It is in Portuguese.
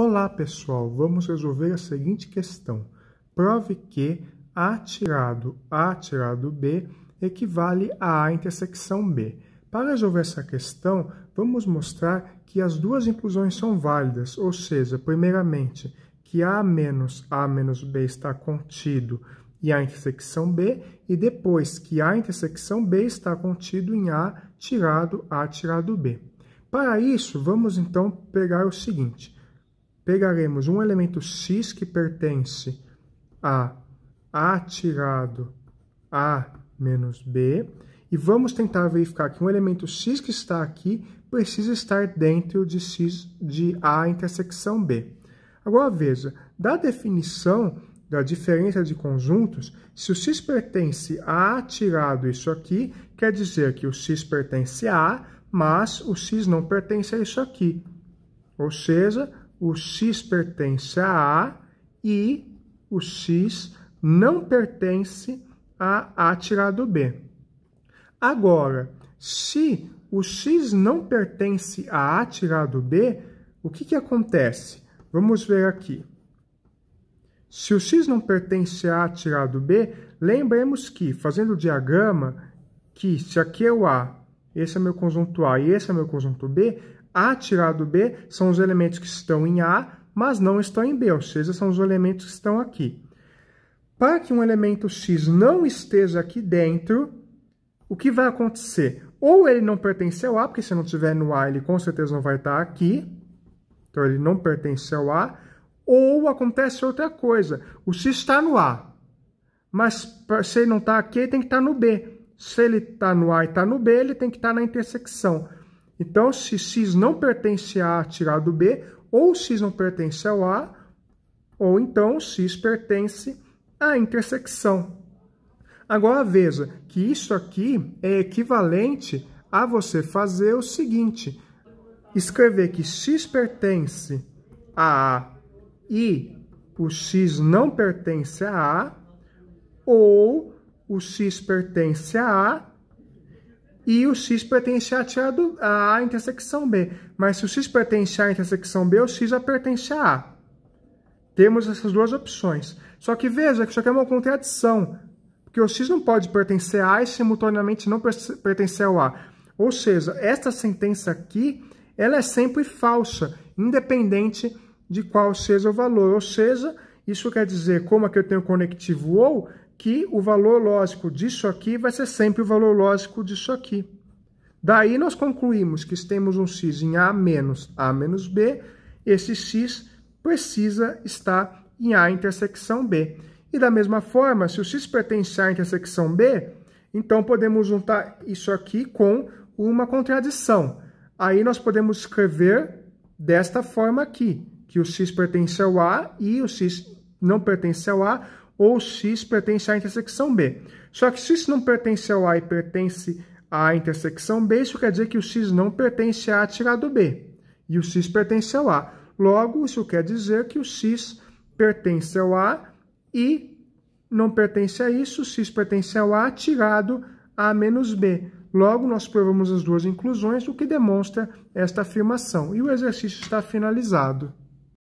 Olá, pessoal! Vamos resolver a seguinte questão. Prove que A tirado A tirado B equivale a A intersecção B. Para resolver essa questão, vamos mostrar que as duas inclusões são válidas, ou seja, primeiramente, que A menos A menos B está contido e A intersecção B, e depois que A intersecção B está contido em A tirado A tirado B. Para isso, vamos então pegar o seguinte pegaremos um elemento x que pertence a a tirado a menos b e vamos tentar verificar que um elemento x que está aqui precisa estar dentro de x de a intersecção b. Agora veja, da definição da diferença de conjuntos, se o x pertence a A tirado isso aqui, quer dizer que o x pertence a A, mas o x não pertence a isso aqui. Ou seja, o X pertence a A e o X não pertence a A tirado B. Agora, se o X não pertence a A tirado B, o que, que acontece? Vamos ver aqui. Se o X não pertence a A tirado B, lembremos que, fazendo o diagrama, que se aqui é o A, esse é meu conjunto A e esse é meu conjunto B, a tirado B são os elementos que estão em A, mas não estão em B, ou seja, são os elementos que estão aqui. Para que um elemento X não esteja aqui dentro, o que vai acontecer? Ou ele não pertence ao A, porque se não estiver no A, ele com certeza não vai estar aqui. Então, ele não pertence ao A. Ou acontece outra coisa. O X está no A, mas se ele não está aqui, ele tem que estar tá no B. Se ele está no A e está no B, ele tem que estar tá na intersecção. Então, se cis não pertence a A, tirar do B, ou cis não pertence ao A, ou então cis pertence à intersecção. Agora veja que isso aqui é equivalente a você fazer o seguinte: escrever que x pertence a A e o x não pertence a A, ou o x pertence a A e o x pertence a tirado a intersecção b. Mas se o x pertence a intersecção b, o x já pertence a A. Temos essas duas opções. Só que veja que isso aqui é uma contradição, porque o x não pode pertencer a A e simultaneamente não pertencer ao A. Ou seja, esta sentença aqui ela é sempre falsa, independente de qual seja o valor. Ou seja, isso quer dizer, como aqui é eu tenho o conectivo ou, que o valor lógico disso aqui vai ser sempre o valor lógico disso aqui. Daí nós concluímos que se temos um x em A menos A menos B, esse x precisa estar em A intersecção B. E da mesma forma, se o x pertence à intersecção B, então podemos juntar isso aqui com uma contradição. Aí nós podemos escrever desta forma aqui, que o x pertence ao A e o x não pertence ao A, ou X pertence à intersecção B. Só que se isso não pertence ao A e pertence à intersecção B, isso quer dizer que o X não pertence a A tirado B. E o X pertence ao A. Logo, isso quer dizer que o X pertence ao A e não pertence a isso, o X pertence ao A tirado A menos B. Logo, nós provamos as duas inclusões, o que demonstra esta afirmação. E o exercício está finalizado.